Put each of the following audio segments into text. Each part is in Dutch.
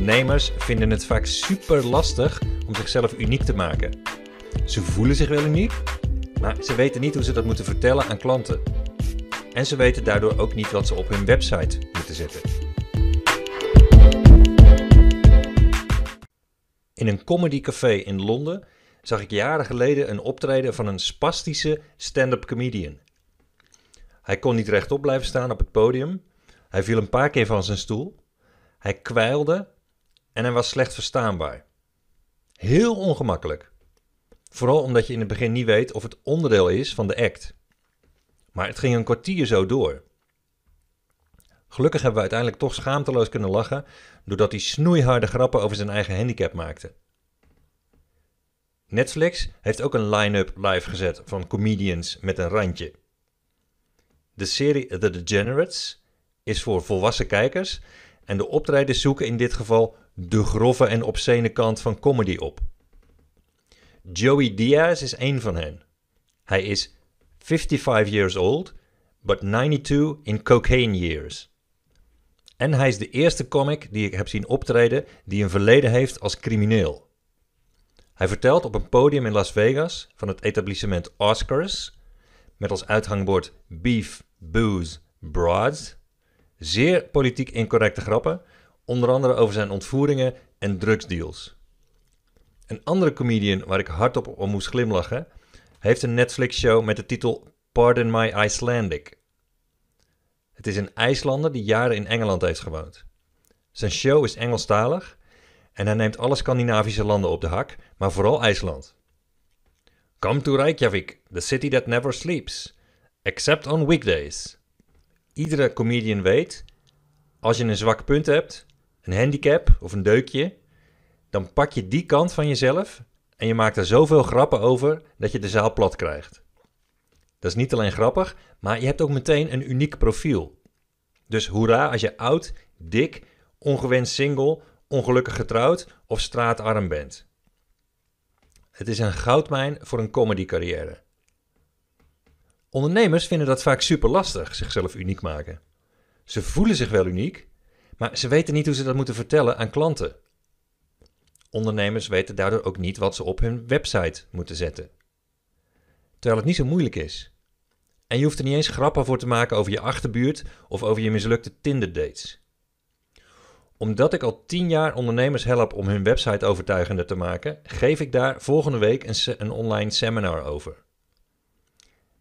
ondernemers vinden het vaak super lastig om zichzelf uniek te maken. Ze voelen zich wel uniek, maar ze weten niet hoe ze dat moeten vertellen aan klanten. En ze weten daardoor ook niet wat ze op hun website moeten zetten. In een comedycafé in Londen zag ik jaren geleden een optreden van een spastische stand-up comedian. Hij kon niet rechtop blijven staan op het podium. Hij viel een paar keer van zijn stoel. Hij kwijlde en hij was slecht verstaanbaar. Heel ongemakkelijk. Vooral omdat je in het begin niet weet of het onderdeel is van de act. Maar het ging een kwartier zo door. Gelukkig hebben we uiteindelijk toch schaamteloos kunnen lachen, doordat hij snoeiharde grappen over zijn eigen handicap maakte. Netflix heeft ook een line-up live gezet van comedians met een randje. De serie The Degenerates is voor volwassen kijkers en de optreders zoeken in dit geval de grove en obscene kant van comedy op. Joey Diaz is één van hen. Hij is 55 years old, but 92 in cocaine years. En hij is de eerste comic die ik heb zien optreden die een verleden heeft als crimineel. Hij vertelt op een podium in Las Vegas van het etablissement Oscars, met als uithangbord Beef, Booze, Broads, zeer politiek incorrecte grappen, onder andere over zijn ontvoeringen en drugsdeals. Een andere comedian waar ik hardop om moest glimlachen, heeft een Netflix-show met de titel Pardon My Icelandic. Het is een IJslander die jaren in Engeland heeft gewoond. Zijn show is Engelstalig en hij neemt alle Scandinavische landen op de hak, maar vooral IJsland. Come to Reykjavik, the city that never sleeps, except on weekdays iedere comedian weet, als je een zwak punt hebt, een handicap of een deukje, dan pak je die kant van jezelf en je maakt er zoveel grappen over dat je de zaal plat krijgt. Dat is niet alleen grappig, maar je hebt ook meteen een uniek profiel. Dus hoera als je oud, dik, ongewenst single, ongelukkig getrouwd of straatarm bent. Het is een goudmijn voor een comedy carrière. Ondernemers vinden dat vaak super lastig, zichzelf uniek maken. Ze voelen zich wel uniek, maar ze weten niet hoe ze dat moeten vertellen aan klanten. Ondernemers weten daardoor ook niet wat ze op hun website moeten zetten. Terwijl het niet zo moeilijk is. En je hoeft er niet eens grappen voor te maken over je achterbuurt of over je mislukte Tinder-dates. Omdat ik al tien jaar ondernemers help om hun website overtuigender te maken, geef ik daar volgende week een, een online seminar over.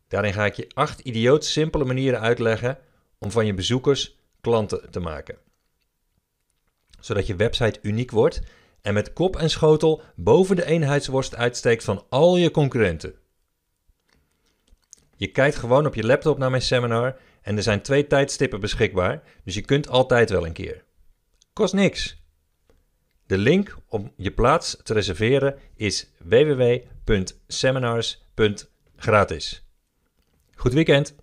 Daarin ga ik je acht idioot simpele manieren uitleggen om van je bezoekers klanten te maken. Zodat je website uniek wordt en met kop en schotel boven de eenheidsworst uitsteekt van al je concurrenten. Je kijkt gewoon op je laptop naar mijn seminar en er zijn twee tijdstippen beschikbaar, dus je kunt altijd wel een keer. Kost niks. De link om je plaats te reserveren is www.seminars.gratis. Goed weekend!